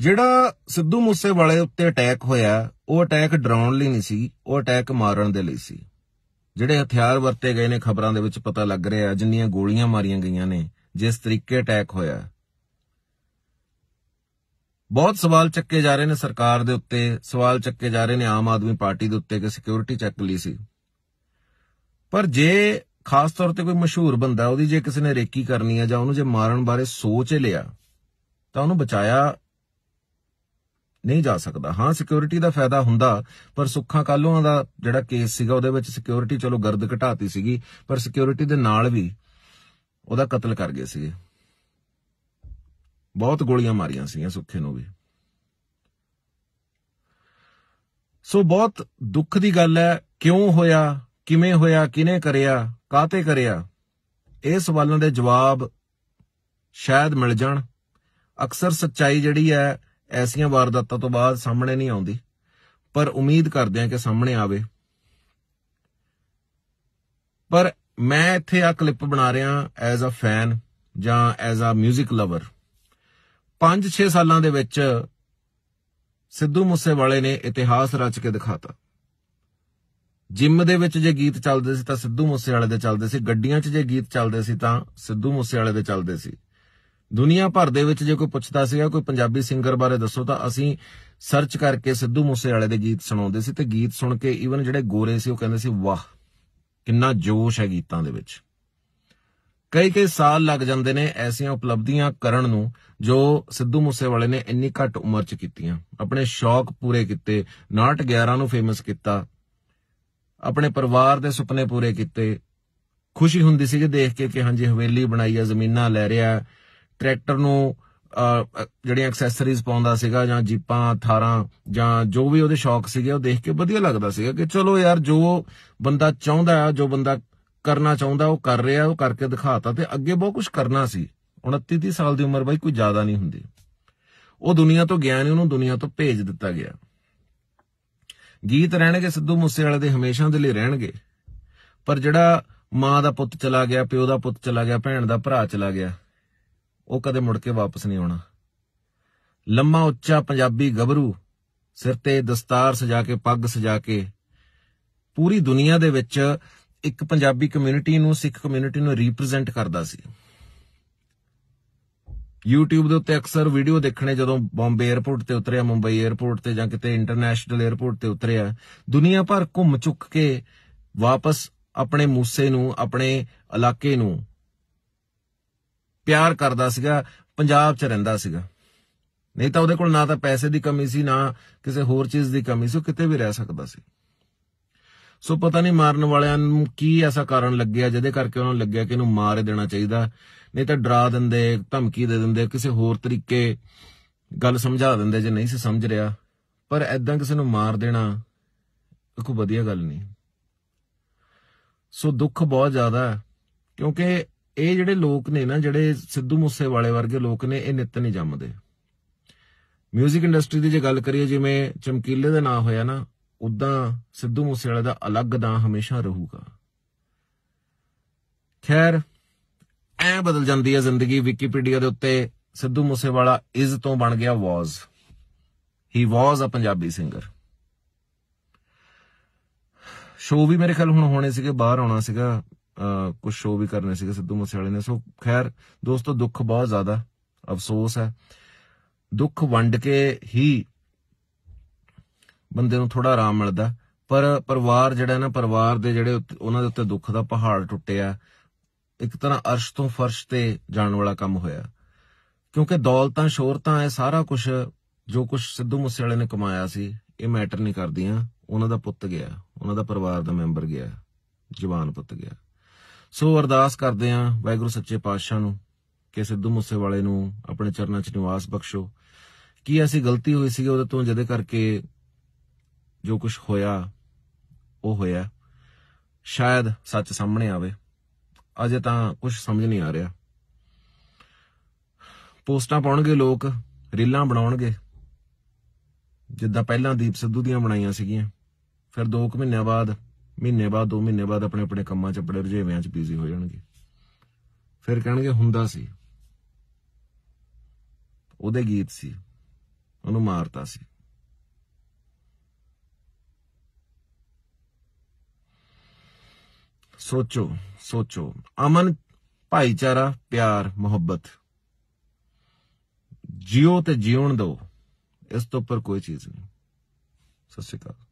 ਜਿਹੜਾ ਸਿੱਧੂ ਮੂਸੇਵਾਲੇ ਉੱਤੇ ਅਟੈਕ ਹੋਇਆ ਉਹ ਅਟੈਕ ਡਰਾਉਣ ਲਈ ਨਹੀਂ ਸੀ ਉਹ ਅਟੈਕ ਮਾਰਨ ਦੇ ਲਈ ਸੀ ਜਿਹੜੇ ਹਥਿਆਰ ਵਰਤੇ ਗਏ ਨੇ ਖਬਰਾਂ ਦੇ ਵਿੱਚ ਪਤਾ ਲੱਗ ਰਿਹਾ ਜਿੰਨੀਆਂ ਗੋਲੀਆਂ ਮਾਰੀਆਂ ਗਈਆਂ ਨੇ ਜਿਸ ਤਰੀਕੇ ਅਟੈਕ ਹੋਇਆ ਬਹੁਤ ਸਵਾਲ ਚੱਕੇ ਜਾ ਰਹੇ ਨੇ ਸਰਕਾਰ ਦੇ ਉੱਤੇ ਸਵਾਲ ਚੱਕੇ ਜਾ ਰਹੇ ਨੇ ਆਮ ਆਦਮੀ ਪਾਰਟੀ ਦੇ ਉੱਤੇ ਕਿ ਸਿਕਿਉਰਿਟੀ ਚੈੱਕ ਲਈ ਸੀ ਪਰ ਜੇ ਖਾਸ ਤੌਰ ਤੇ ਕੋਈ ਮਸ਼ਹੂਰ ਬੰਦਾ ਉਹਦੀ ਜੇ ਕਿਸੇ ਨੇ ਰੇਕੀ ਕਰਨੀ ਹੈ ਜਾਂ ਉਹਨੂੰ ਜੇ ਮਾਰਨ ਬਾਰੇ ਸੋਚ ਲਿਆ ਤਾਂ ਉਹਨੂੰ ਬਚਾਇਆ ਨਹੀਂ ਜਾ ਸਕਦਾ ਹਾਂ ਸਿਕਿਉਰਿਟੀ ਦਾ ਫਾਇਦਾ ਹੁੰਦਾ ਪਰ ਸੁੱਖਾ ਕਾਲੋਆਂ ਦਾ ਜਿਹੜਾ ਕੇਸ ਸੀਗਾ ਉਹਦੇ ਵਿੱਚ ਸਿਕਿਉਰਿਟੀ ਚਲੋ ਗਰਦ ਘਟਾਤੀ ਸੀਗੀ ਪਰ ਸਿਕਿਉਰਿਟੀ ਦੇ ਨਾਲ ਵੀ ਉਹਦਾ ਕਤਲ ਕਰ ਗਏ ਸੀਗੇ ਬਹੁਤ ਗੋਲੀਆਂ ਮਾਰੀਆਂ ਸੀਗੀਆਂ ਸੁੱਖੇ ਨੂੰ ਵੀ ਸੋ ਬਹੁਤ ਦੁੱਖ ਦੀ ਗੱਲ ਹੈ ਕਿਉਂ ਹੋਇਆ ਕਿਵੇਂ ਹੋਇਆ ਕਿਨੇ ਕਰਿਆ ਕਾਤੇ ਕਰਿਆ ਇਹ ਸਵਾਲਾਂ ਦੇ ਜਵਾਬ ਸ਼ਾਇਦ ਮਿਲ ਜਾਣ ਅਕਸਰ ਸੱਚਾਈ ਜਿਹੜੀ ਹੈ ਐਸੀਆਂ ਵਾਰਦਾਤਾਂ ਤੋਂ ਬਾਅਦ ਸਾਹਮਣੇ ਨਹੀਂ ਆਉਂਦੀ ਪਰ ਉਮੀਦ ਕਰਦੇ ਆ ਕਿ ਸਾਹਮਣੇ ਆਵੇ ਪਰ ਮੈਂ ਇੱਥੇ ਆ ਕਲਿੱਪ ਬਣਾ ਰਿਹਾ ਐਜ਼ ਅ ਫੈਨ ਜਾਂ ਐਜ਼ ਅ 뮤직 ਲਵਰ 5-6 ਸਾਲਾਂ ਦੇ ਵਿੱਚ ਸਿੱਧੂ ਮੂਸੇਵਾਲੇ ਨੇ ਇਤਿਹਾਸ ਰਚ ਕੇ ਦਿਖਾਤਾ ਜਿਮ ਦੇ ਵਿੱਚ ਜੇ ਗੀਤ ਚੱਲਦੇ ਸੀ ਤਾਂ ਸਿੱਧੂ ਮੂਸੇਵਾਲੇ ਦੇ ਚੱਲਦੇ ਸੀ ਗੱਡੀਆਂ 'ਚ ਜੇ ਗੀਤ ਚੱਲਦੇ ਸੀ ਤਾਂ ਸਿੱਧੂ ਮੂਸੇਵਾਲੇ ਦੇ ਚੱਲਦੇ ਸੀ ਦੁਨੀਆ ਭਰ ਦੇ ਵਿੱਚ ਜੇ ਕੋਈ ਪੁੱਛਦਾ ਸੀਗਾ ਕੋਈ ਪੰਜਾਬੀ ਸਿੰਗਰ ਬਾਰੇ ਦੱਸੋ ਤਾਂ ਅਸੀਂ ਸਰਚ ਕਰਕੇ ਸਿੱਧੂ ਮੂਸੇ ਵਾਲੇ ਦੇ ਗੀਤ ਸੁਣਾਉਂਦੇ ਸੀ ਤੇ ਗੀਤ ਸੁਣ ਕੇ ਈਵਨ ਜਿਹੜੇ ਗੋਰੇ ਸੀ ਉਹ ਕਹਿੰਦੇ ਸੀ ਵਾਹ ਕਿੰਨਾ ਜੋਸ਼ ਹੈ ਗੀਤਾਂ ਦੇ ਵਿੱਚ ਕਈ ਕਈ ਸਾਲ ਲੱਗ ਜਾਂਦੇ ਨੇ ਐਸੀਆਂ ਉਪਲਬਧੀਆਂ ਕਰਨ ਨੂੰ ਜੋ ਸਿੱਧੂ ਮੂਸੇ ਵਾਲੇ ਨੇ ਇੰਨੀ ਘੱਟ ਉਮਰ 'ਚ ਕੀਤੀਆਂ ਆਪਣੇ ਸ਼ੌਕ ਪੂਰੇ ਕੀਤੇ 11 ਨੂੰ ਫੇਮਸ ਕੀਤਾ ਆਪਣੇ ਪਰਿਵਾਰ ਦੇ ਸੁਪਨੇ ਪੂਰੇ ਕੀਤੇ ਖੁਸ਼ੀ ਹੁੰਦੀ ਸੀ ਕਿ ਦੇਖ ਕੇ ਕਿ ਹਾਂਜੀ ਹਵੇਲੀ ਬਣਾਈ ਆ ਜ਼ਮੀਨਾਂ ਲੈ ਰਿਹਾ ਟਰੈਕਟਰ ਨੂੰ ਜਿਹੜੀਆਂ ਐਕਸੈਸਰੀਜ਼ ਪਾਉਂਦਾ ਸੀਗਾ ਜਾਂ ਜੀਪਾਂ ਥਾਰਾਂ ਜਾਂ ਜੋ ਵੀ ਉਹਦੇ ਸ਼ੌਕ ਸੀਗੇ ਉਹ ਦੇਖ ਕੇ ਵਧੀਆ ਲੱਗਦਾ ਸੀਗਾ ਕਿ ਚਲੋ ਯਾਰ ਜੋ ਬੰਦਾ ਚਾਹੁੰਦਾ ਜੋ ਬੰਦਾ ਕਰਨਾ ਚਾਹੁੰਦਾ ਉਹ ਕਰ ਰਿਹਾ ਉਹ ਕਰਕੇ ਦਿਖਾਤਾ ਤੇ ਅੱਗੇ ਬਹੁਤ ਕੁਝ ਕਰਨਾ ਸੀ 29 30 ਸਾਲ ਦੀ ਉਮਰ ਬਾਈ ਕੋਈ ਜ਼ਿਆਦਾ ਨਹੀਂ ਹੁੰਦੀ ਉਹ ਦੁਨੀਆ ਤੋਂ ਗਿਆ ਨਹੀਂ ਉਹਨੂੰ ਦੁਨੀਆ ਤੋਂ ਭੇਜ ਦਿੱਤਾ ਗਿਆ ਗੀਤ ਰਹਿਣਗੇ ਸਿੱਧੂ ਵਾਲੇ ਦੇ ਹਮੇਸ਼ਾ ਦੇ ਲਈ ਰਹਿਣਗੇ ਪਰ ਜਿਹੜਾ ਮਾਂ ਦਾ ਪੁੱਤ ਚਲਾ ਗਿਆ ਪਿਓ ਦਾ ਪੁੱਤ ਚਲਾ ਗਿਆ ਭੈਣ ਦਾ ਭਰਾ ਚਲਾ ਗਿਆ ਉਹ ਕਦੇ ਮੁੜ ਕੇ ਵਾਪਸ ਨਹੀਂ ਆਉਣਾ ਲੰਮਾ ਉੱਚਾ ਪੰਜਾਬੀ ਗੱਭਰੂ ਸਿਰ ਤੇ ਦਸਤਾਰ ਸਜਾ ਕੇ ਪੱਗ ਸਜਾ ਕੇ ਪੂਰੀ ਦੁਨੀਆ ਦੇ ਵਿੱਚ ਇੱਕ ਪੰਜਾਬੀ ਕਮਿਊਨਿਟੀ ਨੂੰ ਸਿੱਖ ਕਮਿਊਨਿਟੀ ਨੂੰ ਰਿਪਰੈਜ਼ੈਂਟ ਕਰਦਾ ਸੀ YouTube ਦੇ ਉੱਤੇ ਅਕਸਰ ਵੀਡੀਓ ਦੇਖਣੇ ਜਦੋਂ ਬੰਬੇ 에ਅਰਪੋਰਟ ਤੇ ਉਤਰਿਆ ਮੁੰਬਈ 에ਅਰਪੋਰਟ ਤੇ ਜਾਂ ਕਿਤੇ ਇੰਟਰਨੈਸ਼ਨਲ 에ਅਰਪੋਰਟ ਤੇ ਉਤਰਿਆ ਦੁਨੀਆ ਭਰ ਘੁੰਮ ਚੁੱਕ ਕੇ ਵਾਪਸ ਆਪਣੇ ਮੂਸੇ ਨੂੰ ਆਪਣੇ ਇਲਾਕੇ ਨੂੰ ਪਿਆਰ ਕਰਦਾ ਸੀਗਾ ਪੰਜਾਬ 'ਚ ਰਹਿੰਦਾ ਸੀਗਾ ਨਹੀਂ ਤਾਂ ਉਹਦੇ ਕੋਲ ਨਾ ਤਾਂ ਪੈਸੇ ਦੀ ਕਮੀ ਸੀ ਨਾ ਕਿਸੇ ਹੋਰ ਚੀਜ਼ ਦੀ ਕਮੀ ਸੀ ਉਹ ਕਿਤੇ ਵੀ ਰਹਿ ਸਕਦਾ ਸੀ ਸੋ ਪਤਾ ਨਹੀਂ ਮਾਰਨ ਵਾਲਿਆਂ ਨੂੰ ਕੀ ਐਸਾ ਕਾਰਨ ਲੱਗਿਆ ਜਿਹਦੇ ਕਰਕੇ ਉਹਨਾਂ ਨੂੰ ਲੱਗਿਆ ਕਿ ਇਹਨੂੰ ਮਾਰ ਦੇਣਾ ਚਾਹੀਦਾ ਨਹੀਂ ਤਾਂ ਡਰਾ ਦਿੰਦੇ ਧਮਕੀ ਦੇ ਦਿੰਦੇ ਕਿਸੇ ਹੋਰ ਤਰੀਕੇ ਗੱਲ ਸਮਝਾ ਦਿੰਦੇ ਜੇ ਨਹੀਂ ਸੀ ਸਮਝ ਰਿਹਾ ਪਰ ਐਦਾਂ ਕਿਸੇ ਨੂੰ ਮਾਰ ਦੇਣਾ ਕੋਈ ਵਧੀਆ ਗੱਲ ਨਹੀਂ ਸੋ ਦੁੱਖ ਬਹੁਤ ਜ਼ਿਆਦਾ ਹੈ ਕਿਉਂਕਿ ਇਹ ਜਿਹੜੇ ਲੋਕ ਨੇ ਨਾ ਜਿਹੜੇ ਸਿੱਧੂ ਮੂਸੇ ਵਾਲੇ ਵਰਗੇ ਲੋਕ ਨੇ ਇਹ ਨਿੱਤ ਨਹੀਂ ਜੰਮਦੇ 뮤직 ਇੰਡਸਟਰੀ ਦੀ ਜੇ ਗੱਲ ਕਰੀਏ ਜਿਵੇਂ ਚਮਕੀਲੇ ਦਾ ਨਾਮ ਹੋਇਆ ਨਾ ਉਦਾਂ ਸਿੱਧੂ ਮੂਸੇ ਵਾਲੇ ਦਾ ਅਲੱਗ ਦਾ ਹਮੇਸ਼ਾ ਰਹੂਗਾ ਖੈਰ ਐ ਬਦਲ ਜਾਂਦੀ ਹੈ ਜ਼ਿੰਦਗੀ ਵਿਕੀਪੀਡੀਆ ਦੇ ਉੱਤੇ ਸਿੱਧੂ ਮੂਸੇਵਾਲਾ ਇਜ਼ ਤੋਂ ਬਣ ਗਿਆ ਵਾਜ਼ ਹੀ was a Punjabi singer show ਵੀ ਮੇਰੇ ਖਿਆਲ ਹੁਣ ਹੋਣੇ ਸੀਗੇ ਬਾਹਰ ਆਉਣਾ ਸੀਗਾ ਕੁਝ ਸ਼ੋਅ ਵੀ ਕਰਨੇ ਸੀਗੇ ਸਿੱਧੂ ਮੂਸੇਵਾਲੇ ਨੇ ਸੋ ਖੈਰ ਦੋਸਤੋ ਦੁੱਖ ਬਹੁਤ ਜ਼ਿਆਦਾ ਅਫਸੋਸ ਹੈ ਦੁੱਖ ਵੰਡ ਕੇ ਹੀ ਬੰਦੇ ਨੂੰ ਥੋੜਾ ਆਰਾਮ ਮਿਲਦਾ ਪਰ ਪਰਿਵਾਰ ਜਿਹੜਾ ਨਾ ਪਰਿਵਾਰ ਦੇ ਜਿਹੜੇ ਉਹਨਾਂ ਦੇ ਉੱਤੇ ਦੁੱਖ ਦਾ ਪਹਾੜ ਟੁੱਟਿਆ ਇੱਕ ਤਰ੍ਹਾਂ ਅਰਸ਼ ਤੋਂ ਫਰਸ਼ ਤੇ ਜਾਣ ਵਾਲਾ ਕੰਮ ਹੋਇਆ ਕਿਉਂਕਿ ਦੌਲਤਾਂ ਸ਼ੋਹਰਤਾਂ ਇਹ ਸਾਰਾ ਕੁਝ ਜੋ ਕੁਝ ਸਿੱਧੂ ਮੂਸੇਵਾਲੇ ਨੇ ਕਮਾਇਆ ਸੀ ਇਹ ਮੈਟਰ ਨਹੀਂ ਕਰਦੀਆਂ ਉਹਨਾਂ ਦਾ ਪੁੱਤ ਗਿਆ ਉਹਨਾਂ ਦਾ ਪਰਿਵਾਰ ਦਾ ਮੈਂਬਰ ਗਿਆ ਜਵਾਨ ਪੁੱਤ ਗਿਆ ਸੋ ਅਰਦਾਸ ਕਰਦੇ ਆਂ ਵਾਹਿਗੁਰੂ ਸੱਚੇ ਪਾਤਸ਼ਾਹ ਨੂੰ ਕਿ ਸਿੱਧੂ ਵਾਲੇ ਨੂੰ ਆਪਣੇ ਚਰਨਾਂ 'ਚ ਨਿਵਾਸ ਬਖਸ਼ੋ ਕੀ ਐਸੀ ਗਲਤੀ ਹੋਈ ਸੀ ਉਹਦੇ ਤੋਂ ਜਦੇ ਕਰਕੇ ਜੋ ਕੁਝ ਹੋਇਆ ਉਹ ਹੋਇਆ ਸ਼ਾਇਦ ਸੱਚ ਸਾਹਮਣੇ ਆਵੇ ਅਜੇ ਤਾਂ ਕੁਝ ਸਮਝ ਨਹੀਂ ਆ ਰਿਹਾ ਪੋਸਟਾਂ ਪਾਉਣਗੇ ਲੋਕ ਰੀਲਾਂ ਬਣਾਉਣਗੇ ਜਿੱਦਾਂ ਪਹਿਲਾਂ ਦੀਪ ਸਿੱਧੂ ਦੀਆਂ ਬਣਾਈਆਂ ਸੀਗੀਆਂ ਫਿਰ 2 ਮਹੀਨਿਆਂ ਬਾਅਦ ਮਹੀਨੇ ਬਾਅਦ ਦੋ ਮਹੀਨੇ ਬਾਅਦ ਆਪਣੇ ਆਪਣੇ ਕੰਮਾਂ 'ਚ ਆਪਣੇ ਰੁਝੇਵਿਆਂ 'ਚ ਬਿਜ਼ੀ ਹੋ ਜਾਣਗੇ ਫਿਰ ਕਹਿਣਗੇ ਹੁੰਦਾ ਸੀ ਉਹਦੇ ਗੀਤ ਸੀ ਉਹਨੂੰ ਮਾਰਤਾ ਸੀ ਸੋਚੋ ਸੋਚੋ ਅਮਨ ਭਾਈਚਾਰਾ ਪਿਆਰ ਮੁਹੱਬਤ ਜਿਉ ਤੇ ਜਿਉਣ ਦੋ ਇਸ ਤੋਂ ਉੱਪਰ ਕੋਈ ਚੀਜ਼ ਨਹੀਂ ਸਤਿ ਸ਼੍ਰੀ ਅਕਾਲ